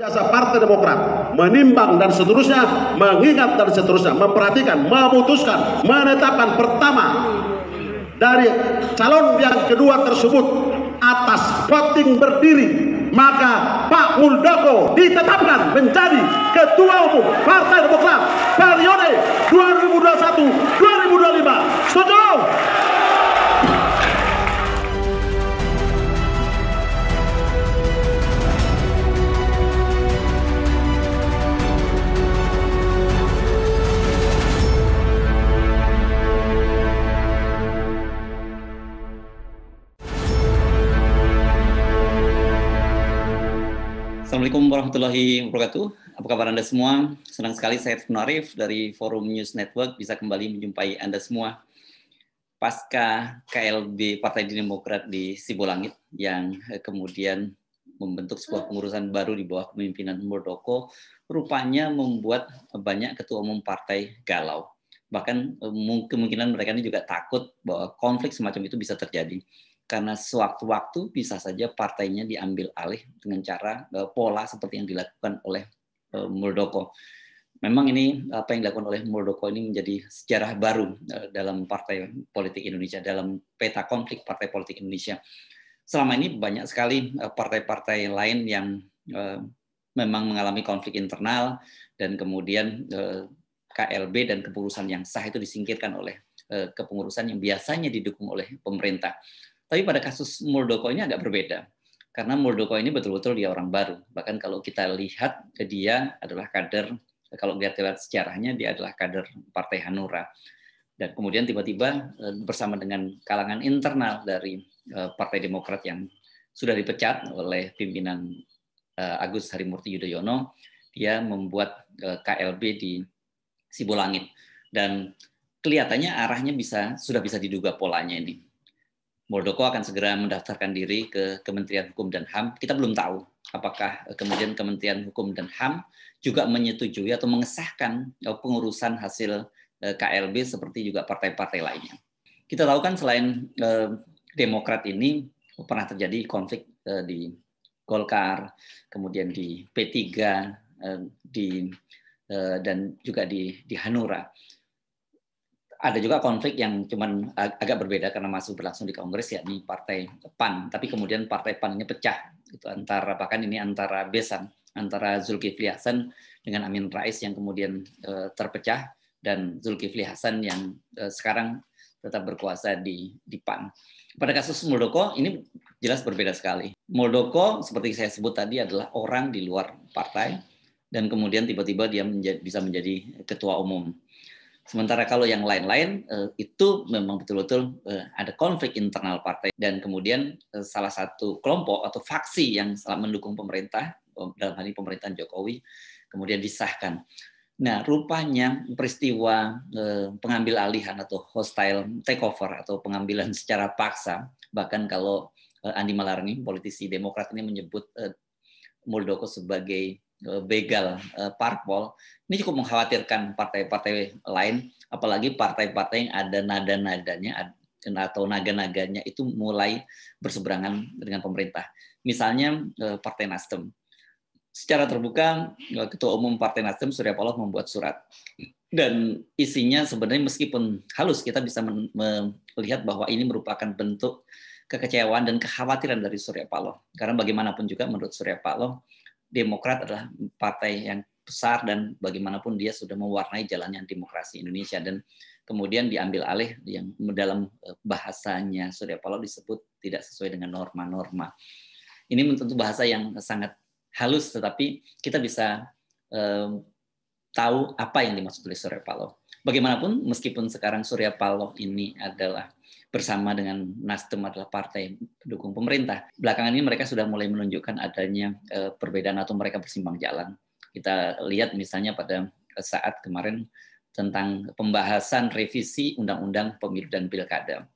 biasa Partai Demokrat menimbang dan seterusnya, mengingat dan seterusnya, memperhatikan, memutuskan, menetapkan pertama dari calon yang kedua tersebut atas voting berdiri maka Pak Muldoko ditetapkan menjadi Ketua Umum Partai Demokrat periode 2021-2025. Assalamualaikum warahmatullahi wabarakatuh. Apa kabar Anda semua? Senang sekali saya Ibnu Arif dari Forum News Network bisa kembali menjumpai Anda semua pasca KLB Partai Demokrat di Sibolangit yang eh, kemudian membentuk sebuah pengurusan baru di bawah kepemimpinan Murdoko rupanya membuat banyak ketua umum partai galau. Bahkan eh, kemungkinan mereka ini juga takut bahwa konflik semacam itu bisa terjadi karena sewaktu-waktu bisa saja partainya diambil alih dengan cara eh, pola seperti yang dilakukan oleh eh, Muldoko. Memang ini apa yang dilakukan oleh Muldoko ini menjadi sejarah baru eh, dalam partai politik Indonesia, dalam peta konflik partai politik Indonesia. Selama ini banyak sekali partai-partai lain yang memang mengalami konflik internal dan kemudian KLB dan kepengurusan yang sah itu disingkirkan oleh kepengurusan yang biasanya didukung oleh pemerintah. Tapi pada kasus Muldoko ini agak berbeda. Karena Muldoko ini betul-betul dia orang baru. Bahkan kalau kita lihat dia adalah kader, kalau kita lihat sejarahnya dia adalah kader Partai Hanura. Dan kemudian tiba-tiba eh, bersama dengan kalangan internal dari eh, Partai Demokrat yang sudah dipecat oleh pimpinan eh, Agus Harimurti Yudhoyono, dia membuat KLB di Sibolangit. Dan kelihatannya arahnya bisa sudah bisa diduga polanya ini Muldoko akan segera mendaftarkan diri ke Kementerian Hukum dan HAM. Kita belum tahu apakah eh, kemudian Kementerian Hukum dan HAM juga menyetujui atau mengesahkan eh, pengurusan hasil eh, KLB seperti juga partai-partai lainnya. Kita tahu kan selain Demokrat ini pernah terjadi konflik di Golkar, kemudian di P3, di dan juga di di Hanura ada juga konflik yang cuman agak berbeda karena masuk berlangsung di Kongres yakni Partai PAN, tapi kemudian Partai PAN ini pecah itu antara bahkan ini antara besan antara Zulkifli Hasan dengan Amin Rais yang kemudian eh, terpecah dan Zulkifli Hasan yang eh, sekarang tetap berkuasa di di PAN. Pada kasus Muldoko ini jelas berbeda sekali. Muldoko seperti saya sebut tadi adalah orang di luar partai dan kemudian tiba-tiba dia menjadi, bisa menjadi ketua umum Sementara kalau yang lain-lain eh, itu memang betul-betul eh, ada konflik internal partai dan kemudian eh, salah satu kelompok atau faksi yang mendukung pemerintah dalam hal ini pemerintahan Jokowi kemudian disahkan. Nah, rupanya peristiwa pengambil alihan atau hostile takeover atau pengambilan secara paksa, bahkan kalau Andi Malarni, politisi Demokrat ini menyebut Muldoko sebagai begal eh, eh, parpol ini cukup mengkhawatirkan partai-partai lain apalagi partai-partai yang ada nada-nadanya atau naga-naganya itu mulai berseberangan dengan pemerintah misalnya eh, partai Nasdem secara terbuka ketua umum partai Nasdem Surya Paloh membuat surat dan isinya sebenarnya meskipun halus kita bisa melihat bahwa ini merupakan bentuk kekecewaan dan kekhawatiran dari Surya Paloh karena bagaimanapun juga menurut Surya Paloh Demokrat adalah partai yang besar dan bagaimanapun dia sudah mewarnai jalannya demokrasi Indonesia dan kemudian diambil alih yang dalam eh, bahasanya Surya Paloh disebut tidak sesuai dengan norma-norma. Ini tentu bahasa yang sangat halus tetapi kita bisa eh, tahu apa yang dimaksud oleh Surya Paloh bagaimanapun meskipun sekarang Surya Paloh ini adalah bersama dengan Nasdem adalah partai pendukung pemerintah. Belakangan ini mereka sudah mulai menunjukkan adanya eh, perbedaan atau mereka bersimbang jalan. Kita lihat misalnya pada saat kemarin tentang pembahasan revisi undang-undang pemilu dan pilkada.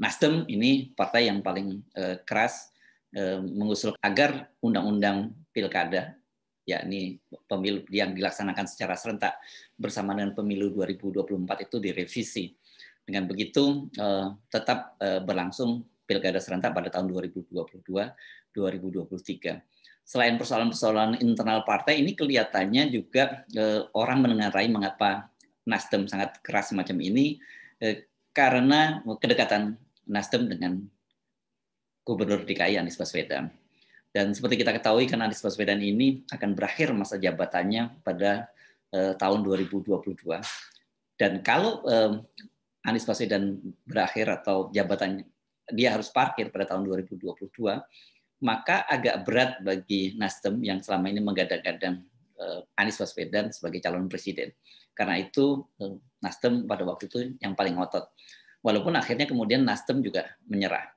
Nasdem ini partai yang paling eh, keras eh, mengusul agar undang-undang pilkada yakni pemilu yang dilaksanakan secara serentak bersama dengan pemilu 2024 itu direvisi. Dengan begitu eh, tetap eh, berlangsung pilkada serentak pada tahun 2022 2023. Selain persoalan-persoalan internal partai ini kelihatannya juga eh, orang menengarai mengapa Nasdem sangat keras semacam ini karena kedekatan Nasdem dengan Gubernur DKI Anies Baswedan. Dan seperti kita ketahui, kan Anies Baswedan ini akan berakhir masa jabatannya pada eh, tahun 2022. Dan kalau eh, Anies Baswedan berakhir atau jabatannya dia harus parkir pada tahun 2022, maka agak berat bagi Nasdem yang selama ini menggadang-gadang eh, Anies Baswedan sebagai calon presiden. Karena itu eh, Nasdem pada waktu itu yang paling ngotot. Walaupun akhirnya kemudian Nasdem juga menyerah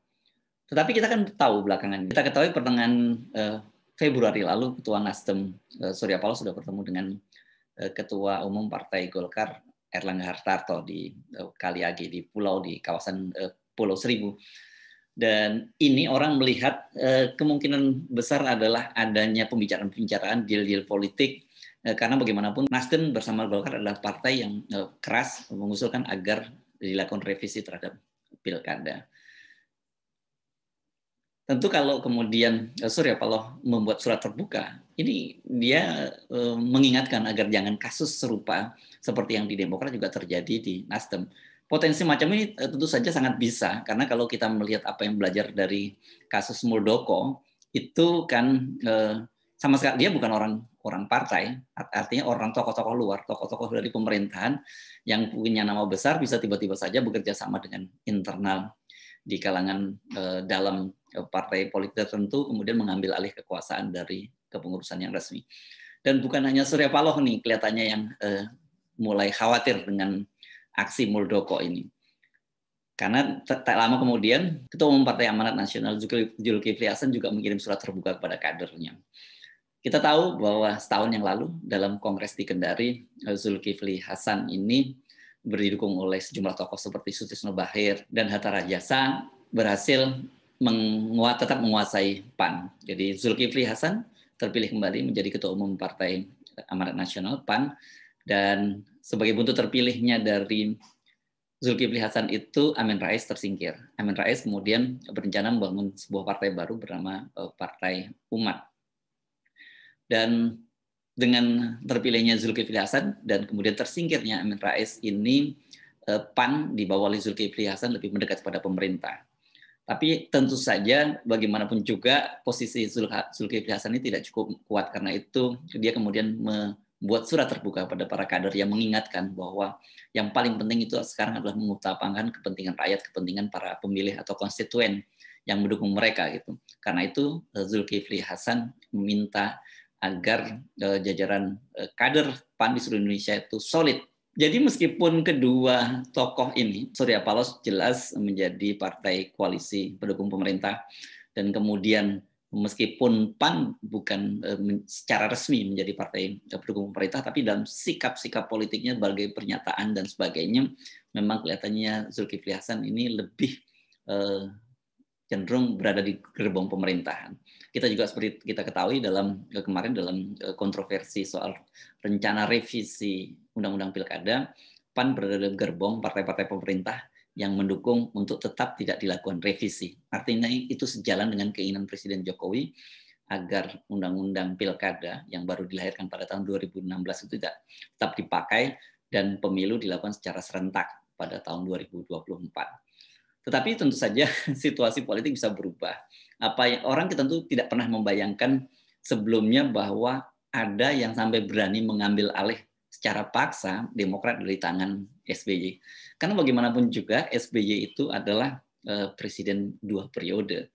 tetapi kita kan tahu belakangan, kita ketahui pertengahan eh, Februari lalu Ketua Nasdem eh, Surya Paloh sudah bertemu dengan eh, Ketua Umum Partai Golkar Erlangga Hartarto di eh, Kaliagi di pulau di kawasan Pulau Seribu. Dan ini orang melihat kemungkinan besar adalah adanya pembicaraan-pembicaraan deal-deal politik karena bagaimanapun Nasdem bersama Golkar adalah partai yang keras mengusulkan agar dilakukan revisi terhadap pilkada tentu kalau kemudian eh, Surya Paloh membuat surat terbuka, ini dia eh, mengingatkan agar jangan kasus serupa seperti yang di Demokrat juga terjadi di Nasdem. Potensi macam ini eh, tentu saja sangat bisa karena kalau kita melihat apa yang belajar dari kasus Muldoko itu kan sama sekali dia bukan orang orang partai, artinya orang tokoh-tokoh luar, tokoh-tokoh dari pemerintahan yang punya nama besar bisa tiba-tiba saja bekerja sama dengan internal di kalangan dalam Eh, partai politik tertentu kemudian mengambil alih kekuasaan dari kepengurusan yang resmi. Dan bukan hanya Surya Paloh nih kelihatannya yang eh, mulai khawatir dengan aksi Muldoko ini. Karena tak lama kemudian Ketua Umum Partai Amanat Nasional Zulkifli Hasan juga mengirim surat terbuka kepada kadernya. Kita tahu bahwa setahun yang lalu dalam Kongres di Kendari eh, Zulkifli Hasan ini berdukung oleh sejumlah tokoh seperti Sutisno Bahir dan Hatta Rajasa berhasil menguat, tetap menguasai PAN. Jadi Zulkifli Hasan terpilih kembali menjadi Ketua Umum Partai Amanat Nasional PAN dan sebagai bentuk terpilihnya dari Zulkifli Hasan itu Amin Rais tersingkir. Amin Rais kemudian berencana membangun sebuah partai baru bernama eh, Partai Umat. Dan dengan terpilihnya Zulkifli Hasan dan kemudian tersingkirnya Amin Rais ini eh, PAN di bawah Zulkifli Hasan lebih mendekat kepada pemerintah. Tapi tentu saja bagaimanapun juga posisi Zulkifli Hasan ini tidak cukup kuat karena itu dia kemudian membuat surat terbuka pada para kader yang mengingatkan bahwa yang paling penting itu sekarang adalah mengutamakan kepentingan rakyat, kepentingan para pemilih atau konstituen yang mendukung mereka gitu. Karena itu eh, Zulkifli Hasan meminta agar eh, jajaran eh, kader PAN di seluruh Indonesia itu solid jadi meskipun kedua tokoh ini, Surya Paloh jelas menjadi partai koalisi pendukung pemerintah dan kemudian meskipun PAN bukan eh, secara resmi menjadi partai eh, pendukung pemerintah, tapi dalam sikap-sikap politiknya, sebagai pernyataan dan sebagainya, memang kelihatannya Zulkifli Hasan ini lebih eh, cenderung berada di gerbong pemerintahan. Kita juga seperti kita ketahui dalam eh, kemarin dalam eh, kontroversi soal rencana revisi undang-undang pilkada, PAN berada dalam gerbong partai-partai pemerintah yang mendukung untuk tetap tidak dilakukan revisi. Artinya itu sejalan dengan keinginan Presiden Jokowi agar undang-undang pilkada yang baru dilahirkan pada tahun 2016 itu tidak tetap dipakai dan pemilu dilakukan secara serentak pada tahun 2024 tetapi tentu saja situasi politik bisa berubah. Apa yang, orang kita tentu tidak pernah membayangkan sebelumnya bahwa ada yang sampai berani mengambil alih secara paksa Demokrat dari tangan SBY. Karena bagaimanapun juga SBY itu adalah eh, presiden dua periode.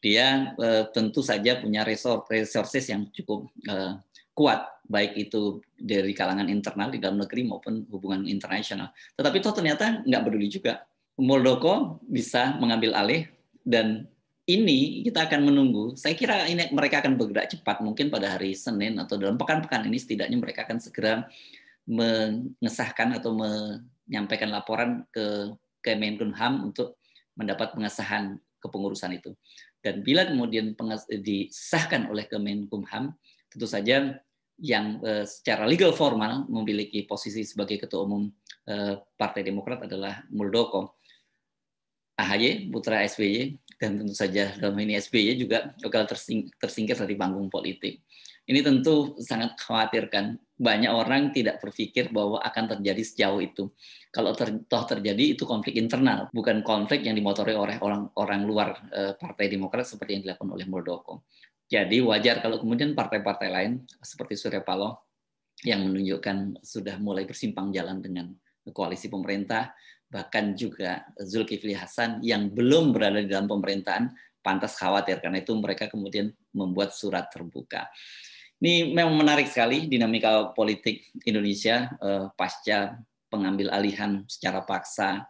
Dia eh, tentu saja punya resources yang cukup eh, kuat baik itu dari kalangan internal di dalam negeri maupun hubungan internasional. Tetapi toh ternyata nggak peduli juga Muldoko bisa mengambil alih dan ini kita akan menunggu. Saya kira ini mereka akan bergerak cepat mungkin pada hari Senin atau dalam pekan-pekan ini setidaknya mereka akan segera mengesahkan atau menyampaikan laporan ke Kemenkumham untuk mendapat pengesahan kepengurusan itu. Dan bila kemudian disahkan oleh Kemenkumham, tentu saja yang eh, secara legal formal memiliki posisi sebagai ketua umum eh, Partai Demokrat adalah Muldoko. AHY, putra SBY, dan tentu saja dalam ini SBY juga bakal tersing tersingkir dari panggung politik. Ini tentu sangat khawatirkan. Banyak orang tidak berpikir bahwa akan terjadi sejauh itu. Kalau ter toh terjadi itu konflik internal, bukan konflik yang dimotori oleh orang-orang luar eh, Partai Demokrat seperti yang dilakukan oleh Muldoko. Jadi wajar kalau kemudian partai-partai lain seperti Surya Paloh yang menunjukkan sudah mulai bersimpang jalan dengan koalisi pemerintah, bahkan juga Zulkifli Hasan yang belum berada di dalam pemerintahan pantas khawatir karena itu mereka kemudian membuat surat terbuka. Ini memang menarik sekali dinamika politik Indonesia eh, pasca pengambil alihan secara paksa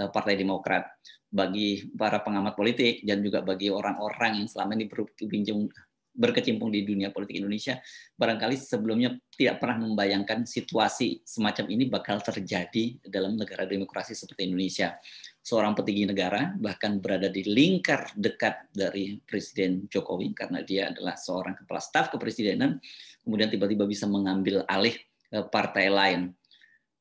eh, Partai Demokrat bagi para pengamat politik dan juga bagi orang-orang yang selama ini berbincang berkecimpung di dunia politik Indonesia barangkali sebelumnya tidak pernah membayangkan situasi semacam ini bakal terjadi dalam negara demokrasi seperti Indonesia. Seorang petinggi negara bahkan berada di lingkar dekat dari Presiden Jokowi karena dia adalah seorang kepala staf kepresidenan kemudian tiba-tiba bisa mengambil alih eh, partai lain.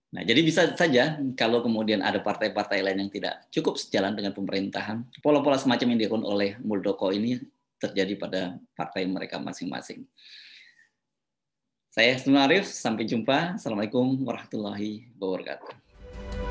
Nah, jadi bisa saja kalau kemudian ada partai-partai lain yang tidak cukup sejalan dengan pemerintahan, pola-pola semacam yang dilakukan oleh Muldoko ini terjadi pada partai mereka masing-masing. Saya Sunarif, sampai jumpa. Assalamualaikum warahmatullahi wabarakatuh.